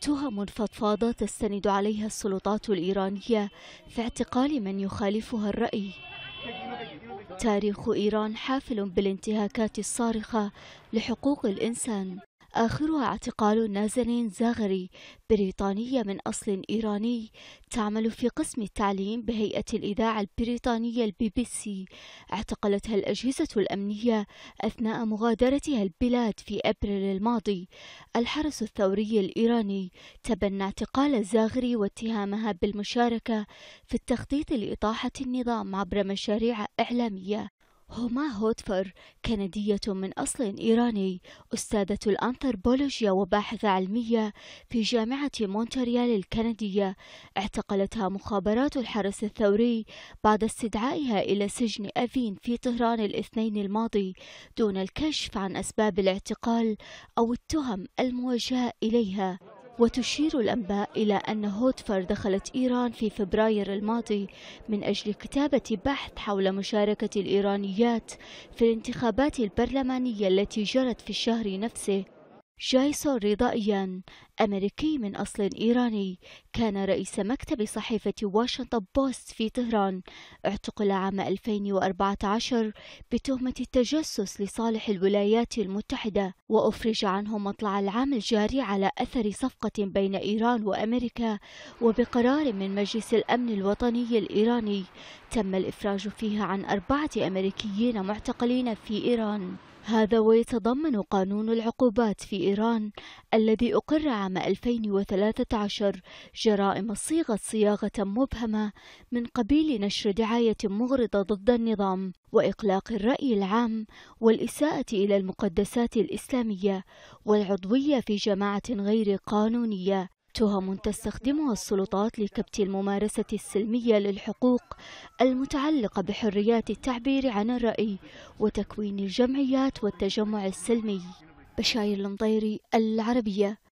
تهم فضفاضة تستند عليها السلطات الإيرانية في اعتقال من يخالفها الرأي تاريخ إيران حافل بالانتهاكات الصارخة لحقوق الإنسان آخرها اعتقال نازنين زاغري بريطانية من أصل إيراني تعمل في قسم التعليم بهيئة الإذاعة البريطانية البي بي سي اعتقلتها الأجهزة الأمنية أثناء مغادرتها البلاد في أبريل الماضي الحرس الثوري الإيراني تبنى اعتقال زاغري واتهامها بالمشاركة في التخطيط لإطاحة النظام عبر مشاريع إعلامية هما هوتفر كندية من أصل إيراني أستاذة الأنثروبولوجيا وباحثة علمية في جامعة مونتريال الكندية اعتقلتها مخابرات الحرس الثوري بعد استدعائها إلى سجن أفين في طهران الاثنين الماضي دون الكشف عن أسباب الاعتقال أو التهم الموجهة إليها وتشير الأنباء إلى أن هوتفر دخلت إيران في فبراير الماضي من أجل كتابة بحث حول مشاركة الإيرانيات في الانتخابات البرلمانية التي جرت في الشهر نفسه جايسون رضائيا أمريكي من أصل إيراني كان رئيس مكتب صحيفة واشنطن بوست في طهران اعتقل عام 2014 بتهمة التجسس لصالح الولايات المتحدة وأفرج عنه مطلع العام الجاري على أثر صفقة بين إيران وأمريكا وبقرار من مجلس الأمن الوطني الإيراني تم الإفراج فيها عن أربعة أمريكيين معتقلين في إيران هذا ويتضمن قانون العقوبات في إيران الذي أقر عام 2013 جرائم صيغت صياغة مبهمة من قبيل نشر دعاية مغرضة ضد النظام وإقلاق الرأي العام والإساءة إلى المقدسات الإسلامية والعضوية في جماعة غير قانونية تهم تستخدمها السلطات لكبت الممارسة السلمية للحقوق المتعلقة بحريات التعبير عن الرأي وتكوين الجمعيات والتجمع السلمي بشاير المطيري العربية